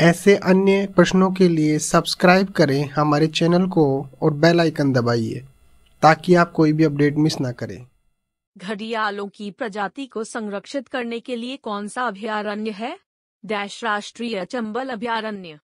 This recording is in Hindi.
ऐसे अन्य प्रश्नों के लिए सब्सक्राइब करें हमारे चैनल को और बेल आइकन दबाइए ताकि आप कोई भी अपडेट मिस ना करें घड़ियालों की प्रजाति को संरक्षित करने के लिए कौन सा अभयारण्य है डैश राष्ट्रीय चंबल अभयारण्य